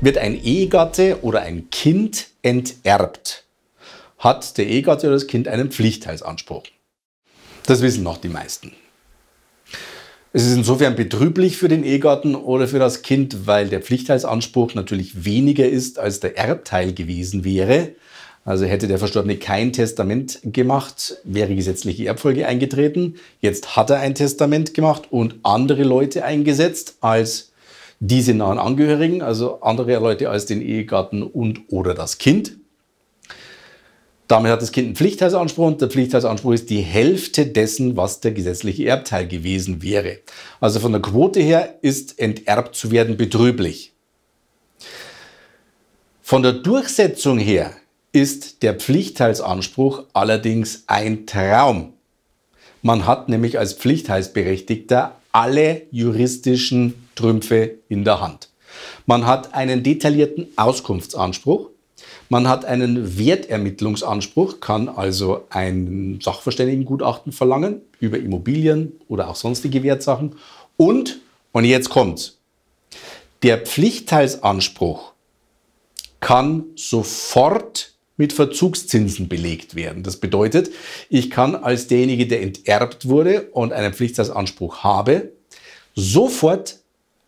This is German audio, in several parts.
wird ein Ehegatte oder ein Kind enterbt, hat der Ehegatte oder das Kind einen Pflichtteilsanspruch. Das wissen noch die meisten. Es ist insofern betrüblich für den Ehegatten oder für das Kind, weil der Pflichtteilsanspruch natürlich weniger ist, als der Erbteil gewesen wäre. Also hätte der Verstorbene kein Testament gemacht, wäre gesetzliche Erbfolge eingetreten. Jetzt hat er ein Testament gemacht und andere Leute eingesetzt als diese nahen Angehörigen, also andere Leute als den Ehegatten und oder das Kind. Damit hat das Kind einen Pflichtteilsanspruch und der Pflichtteilsanspruch ist die Hälfte dessen, was der gesetzliche Erbteil gewesen wäre. Also von der Quote her ist enterbt zu werden betrüblich. Von der Durchsetzung her ist der Pflichtteilsanspruch allerdings ein Traum. Man hat nämlich als Pflichtteilsberechtigter alle juristischen Trümpfe in der Hand. Man hat einen detaillierten Auskunftsanspruch. Man hat einen Wertermittlungsanspruch, kann also ein Sachverständigengutachten verlangen über Immobilien oder auch sonstige Wertsachen. Und, und jetzt kommt's, der Pflichtteilsanspruch kann sofort mit Verzugszinsen belegt werden. Das bedeutet, ich kann als derjenige, der enterbt wurde und einen Pflichtsatzanspruch habe, sofort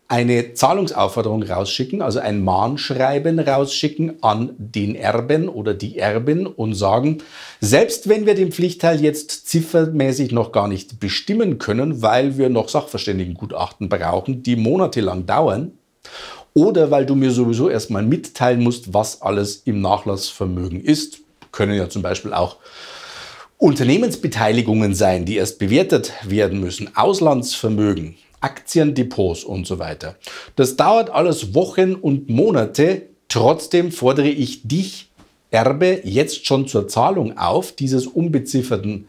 eine Zahlungsaufforderung rausschicken, also ein Mahnschreiben rausschicken an den Erben oder die Erbin und sagen, selbst wenn wir den Pflichtteil jetzt ziffermäßig noch gar nicht bestimmen können, weil wir noch Sachverständigengutachten brauchen, die monatelang dauern, oder weil du mir sowieso erstmal mitteilen musst, was alles im Nachlassvermögen ist. Können ja zum Beispiel auch Unternehmensbeteiligungen sein, die erst bewertet werden müssen, Auslandsvermögen, Aktiendepots und so weiter. Das dauert alles Wochen und Monate. Trotzdem fordere ich dich, Erbe, jetzt schon zur Zahlung auf dieses unbezifferten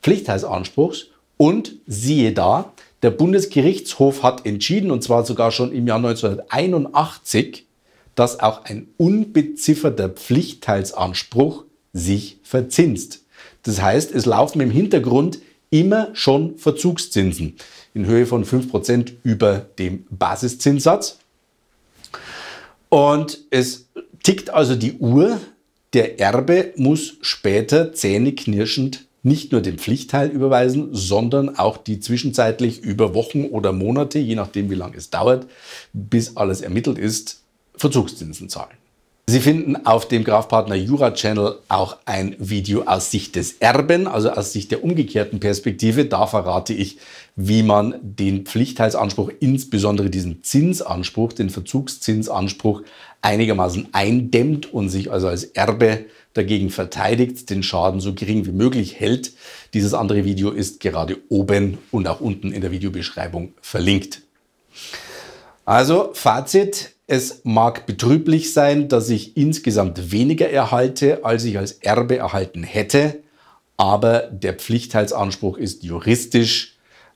Pflichtheitsanspruchs und siehe da, der Bundesgerichtshof hat entschieden, und zwar sogar schon im Jahr 1981, dass auch ein unbezifferter Pflichtteilsanspruch sich verzinst. Das heißt, es laufen im Hintergrund immer schon Verzugszinsen in Höhe von 5% über dem Basiszinssatz. Und es tickt also die Uhr, der Erbe muss später zähneknirschend nicht nur den Pflichtteil überweisen, sondern auch die zwischenzeitlich über Wochen oder Monate, je nachdem wie lange es dauert, bis alles ermittelt ist, Verzugszinsen zahlen. Sie finden auf dem Grafpartner Jura Channel auch ein Video aus Sicht des Erben, also aus Sicht der umgekehrten Perspektive. Da verrate ich, wie man den Pflichtteilsanspruch, insbesondere diesen Zinsanspruch, den Verzugszinsanspruch einigermaßen eindämmt und sich also als Erbe dagegen verteidigt, den Schaden so gering wie möglich hält. Dieses andere Video ist gerade oben und auch unten in der Videobeschreibung verlinkt. Also Fazit, es mag betrüblich sein, dass ich insgesamt weniger erhalte, als ich als Erbe erhalten hätte, aber der Pflichtteilsanspruch ist juristisch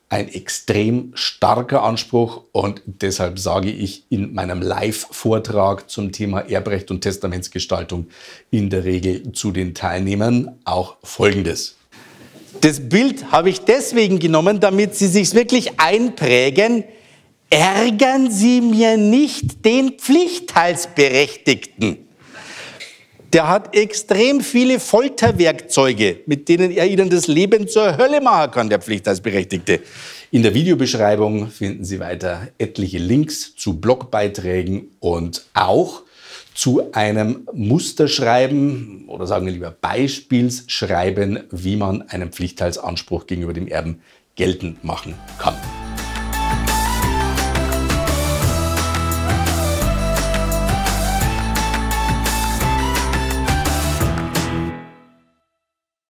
ein extrem starker Anspruch und deshalb sage ich in meinem Live-Vortrag zum Thema Erbrecht und Testamentsgestaltung in der Regel zu den Teilnehmern auch Folgendes. Das Bild habe ich deswegen genommen, damit Sie sich wirklich einprägen. Ärgern Sie mir nicht den Pflichtteilsberechtigten der hat extrem viele Folterwerkzeuge, mit denen er ihnen das Leben zur Hölle machen kann, der Pflichtheitsberechtigte. In der Videobeschreibung finden Sie weiter etliche Links zu Blogbeiträgen und auch zu einem Musterschreiben oder sagen wir lieber Beispielsschreiben, wie man einen Pflichtteilsanspruch gegenüber dem Erben geltend machen kann.